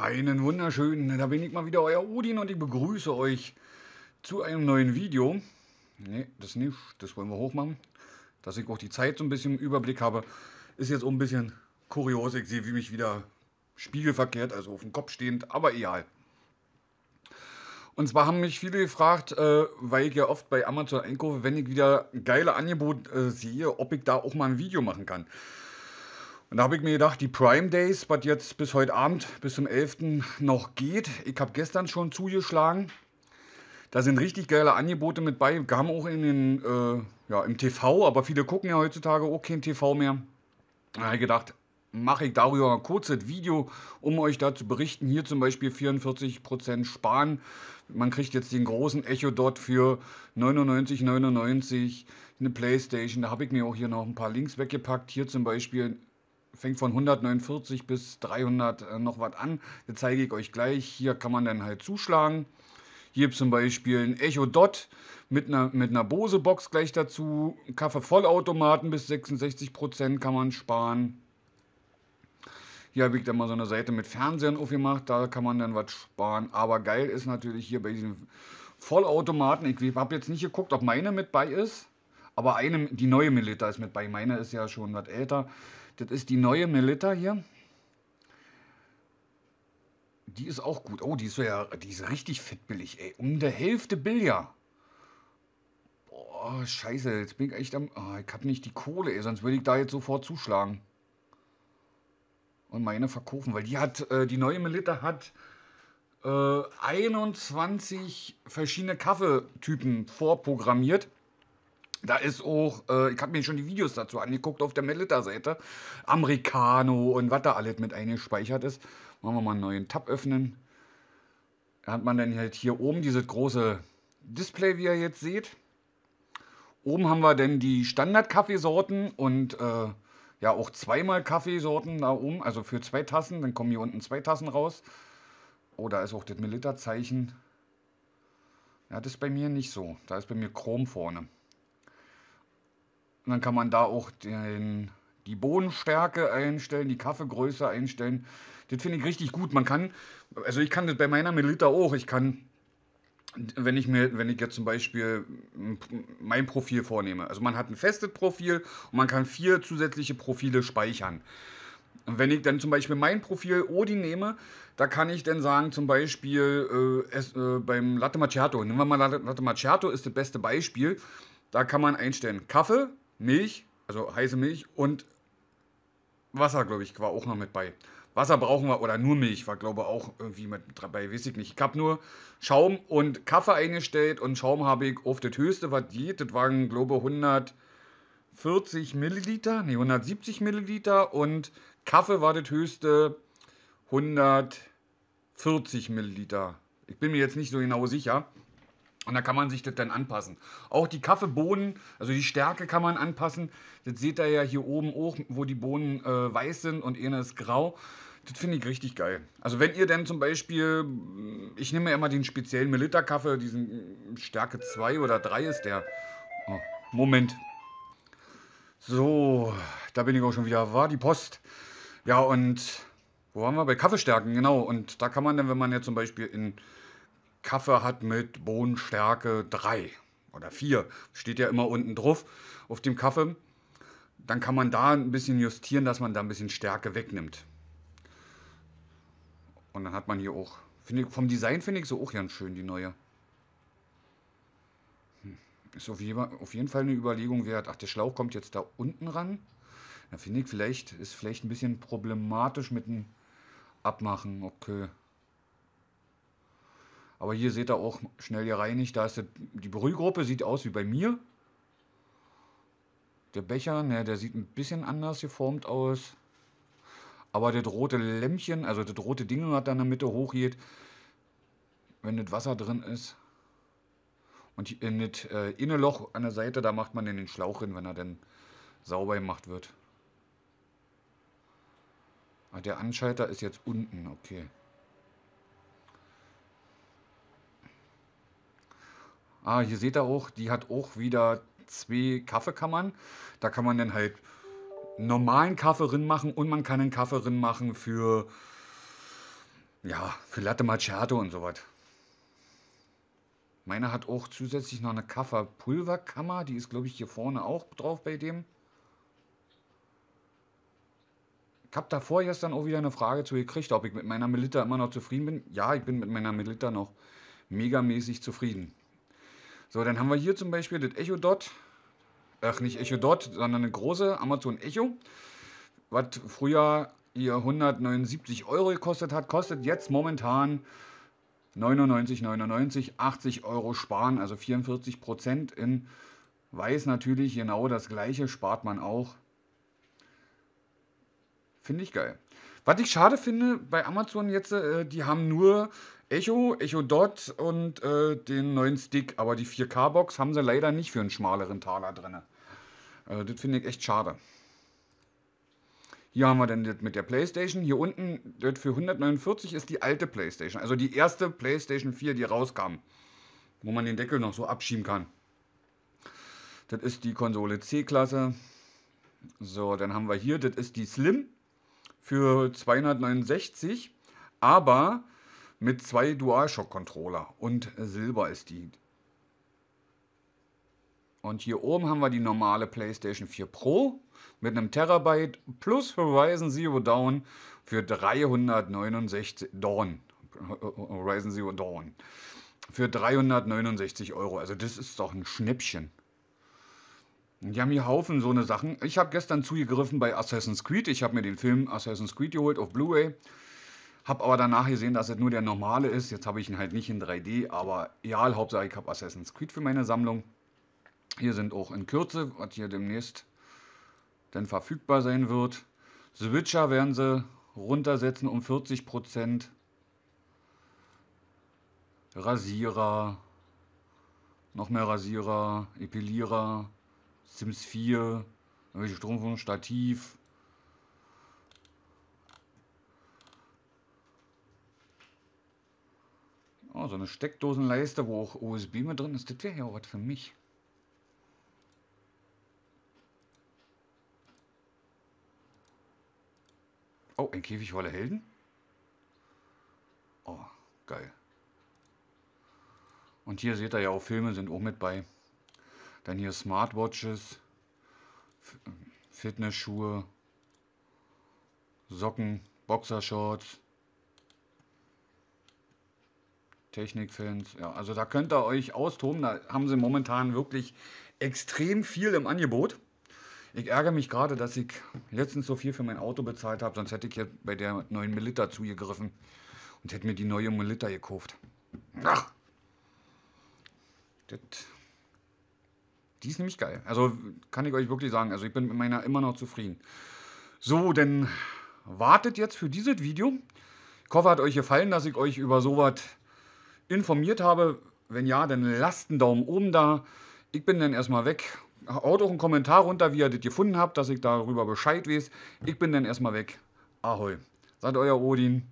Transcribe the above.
Einen wunderschönen, da bin ich mal wieder, euer Odin und ich begrüße euch zu einem neuen Video. Ne, das nicht, das wollen wir hochmachen. Dass ich auch die Zeit so ein bisschen im Überblick habe, ist jetzt auch ein bisschen kurios. Ich sehe, wie mich wieder spiegelverkehrt, also auf dem Kopf stehend, aber egal. Und zwar haben mich viele gefragt, äh, weil ich ja oft bei Amazon einkaufe, wenn ich wieder geile Angebote äh, sehe, ob ich da auch mal ein Video machen kann. Und da habe ich mir gedacht, die Prime Days, was jetzt bis heute Abend, bis zum 11. noch geht. Ich habe gestern schon zugeschlagen. Da sind richtig geile Angebote mit bei. Wir haben auch in den, äh, ja, im TV, aber viele gucken ja heutzutage auch kein TV mehr. Da habe ich gedacht, mache ich darüber ein kurzes Video, um euch da zu berichten. Hier zum Beispiel 44% sparen. Man kriegt jetzt den großen Echo Dot für 99,99 ,99, eine Playstation. Da habe ich mir auch hier noch ein paar Links weggepackt. Hier zum Beispiel fängt von 149 bis 300 äh, noch was an. Das zeige ich euch gleich. Hier kann man dann halt zuschlagen. Hier zum Beispiel ein Echo Dot mit einer, mit einer Bose-Box gleich dazu. Kaffee-Vollautomaten bis 66% kann man sparen. Hier habe ich dann mal so eine Seite mit Fernsehern aufgemacht, da kann man dann was sparen. Aber geil ist natürlich hier bei diesen Vollautomaten. Ich habe jetzt nicht geguckt, ob meine mit bei ist. Aber eine, die neue Milita ist mit bei. Meine ist ja schon was älter. Das ist die neue Melitta hier. Die ist auch gut. Oh, die ist ja, die ist richtig fettbillig, ey. Um der Hälfte Billard. Boah, scheiße, jetzt bin ich echt am... Oh, ich hab nicht die Kohle, ey, sonst würde ich da jetzt sofort zuschlagen. Und meine verkaufen, weil die hat, äh, die neue Melitta hat äh, 21 verschiedene Kaffeetypen vorprogrammiert. Da ist auch, äh, ich habe mir schon die Videos dazu angeguckt auf der Melita-Seite. Americano und was da alles mit eingespeichert ist. Machen wir mal einen neuen Tab öffnen. Da hat man dann halt hier oben dieses große Display, wie ihr jetzt seht. Oben haben wir dann die Standard-Kaffeesorten und äh, ja auch zweimal Kaffeesorten da oben. Also für zwei Tassen. Dann kommen hier unten zwei Tassen raus. Oh, da ist auch das Melita-Zeichen. Ja, das ist bei mir nicht so. Da ist bei mir Chrom vorne. Und dann kann man da auch den, die Bodenstärke einstellen, die Kaffeegröße einstellen. Das finde ich richtig gut. Man kann, also ich kann das bei meiner Milliliter auch. Ich kann wenn ich mir, wenn ich jetzt zum Beispiel mein Profil vornehme, also man hat ein festes Profil und man kann vier zusätzliche Profile speichern. Und wenn ich dann zum Beispiel mein Profil Odin nehme, da kann ich dann sagen, zum Beispiel äh, es, äh, beim Latte Macchiato, nehmen wir mal Latte, Latte Macchiato ist das beste Beispiel, da kann man einstellen Kaffee, Milch, also heiße Milch und Wasser, glaube ich, war auch noch mit bei. Wasser brauchen wir oder nur Milch war, glaube ich, auch irgendwie mit dabei, weiß ich nicht. Ich habe nur Schaum und Kaffee eingestellt und Schaum habe ich auf das höchste, was die, das waren, glaube ich, 140 Milliliter, nee, 170 Milliliter und Kaffee war das höchste 140 Milliliter. Ich bin mir jetzt nicht so genau sicher. Und da kann man sich das dann anpassen. Auch die Kaffeebohnen, also die Stärke kann man anpassen. Das seht ihr ja hier oben auch, wo die Bohnen äh, weiß sind und eine ist grau. Das finde ich richtig geil. Also wenn ihr dann zum Beispiel, mm, ich nehme ja immer den speziellen Melitta-Kaffee, diesen mm, Stärke 2 oder 3 ist der. Oh, Moment. So, da bin ich auch schon wieder. War die Post. Ja und, wo waren wir? Bei Kaffeestärken, genau. Und da kann man dann, wenn man ja zum Beispiel in Kaffee hat mit Bohnenstärke 3 oder 4, steht ja immer unten drauf auf dem Kaffee. Dann kann man da ein bisschen justieren, dass man da ein bisschen Stärke wegnimmt. Und dann hat man hier auch, ich, vom Design finde ich so auch ganz schön, die neue. Hm, ist auf, je, auf jeden Fall eine Überlegung wert. Ach, der Schlauch kommt jetzt da unten ran. Da finde ich vielleicht, ist vielleicht ein bisschen problematisch mit dem Abmachen. Okay. Aber hier seht ihr auch schnell gereinigt. Da ist die Brühgruppe, sieht aus wie bei mir. Der Becher, ne, der sieht ein bisschen anders geformt aus. Aber das rote Lämpchen, also das rote Ding, was da in der Mitte hochgeht, wenn das Wasser drin ist. Und in das äh, Innenloch an der Seite, da macht man in den Schlauch hin, wenn er dann sauber gemacht wird. Ah, der Anschalter ist jetzt unten, okay. Ah, hier seht ihr auch, die hat auch wieder zwei Kaffeekammern. Da kann man dann halt normalen Kaffee drin machen und man kann einen Kaffee drin machen für, ja, für Latte Macchiato und sowas. Meine hat auch zusätzlich noch eine Kaffeepulverkammer. Die ist, glaube ich, hier vorne auch drauf bei dem. Ich habe davor gestern auch wieder eine Frage zu gekriegt, ob ich mit meiner Melitta immer noch zufrieden bin. Ja, ich bin mit meiner Melitta noch megamäßig zufrieden. So, dann haben wir hier zum Beispiel das Echo Dot. Ach, nicht Echo Dot, sondern eine große Amazon Echo. Was früher ihr 179 Euro gekostet hat, kostet jetzt momentan 99,99, 80 Euro sparen, also 44 Prozent in weiß natürlich genau das gleiche, spart man auch. Finde ich geil. Was ich schade finde bei Amazon jetzt, äh, die haben nur Echo, Echo Dot und äh, den neuen Stick. Aber die 4K-Box haben sie leider nicht für einen schmaleren Taler drin. Also, das finde ich echt schade. Hier haben wir dann das mit der Playstation. Hier unten, das für 149 ist die alte Playstation. Also die erste Playstation 4, die rauskam. Wo man den Deckel noch so abschieben kann. Das ist die Konsole C-Klasse. So, dann haben wir hier, das ist die Slim für 269. Aber mit zwei DualShock-Controller und silber ist die. Und hier oben haben wir die normale PlayStation 4 Pro mit einem Terabyte plus Horizon Zero Dawn für 369 Dawn. Horizon Zero Dawn. Für 369 Euro. Also das ist doch ein Schnäppchen. Die haben hier Haufen so eine Sachen. Ich habe gestern zugegriffen bei Assassin's Creed. Ich habe mir den Film Assassin's Creed geholt auf Blu-ray. Habe aber danach gesehen, dass es nur der normale ist. Jetzt habe ich ihn halt nicht in 3D, aber egal, Hauptsache ich habe Assassin's Creed für meine Sammlung. Hier sind auch in Kürze, was hier demnächst dann verfügbar sein wird. Switcher werden sie runtersetzen um 40%. Rasierer, noch mehr Rasierer, Epilierer, Sims 4, irgendwelche Stromfunk, Stativ, Oh, so eine Steckdosenleiste, wo auch USB mit drin ist. Das wäre ja auch was für mich. Oh, ein Käfig voller Helden? Oh, geil. Und hier seht ihr ja auch Filme sind auch mit bei. Dann hier Smartwatches, Fitnessschuhe, Socken, Boxershorts, Technikfans, ja, also da könnt ihr euch austoben. Da haben sie momentan wirklich extrem viel im Angebot. Ich ärgere mich gerade, dass ich letztens so viel für mein Auto bezahlt habe, sonst hätte ich jetzt bei der neuen Melitta zugegriffen und hätte mir die neue Melitta gekauft. Ach! Das, die ist nämlich geil. Also kann ich euch wirklich sagen. Also ich bin mit meiner immer noch zufrieden. So, dann wartet jetzt für dieses Video. Ich hoffe, hat euch gefallen, dass ich euch über sowas informiert habe. Wenn ja, dann lasst einen Daumen oben da. Ich bin dann erstmal weg. Haut auch einen Kommentar runter, wie ihr das gefunden habt, dass ich darüber Bescheid weiß. Ich bin dann erstmal weg. Ahoi. Seid euer Odin.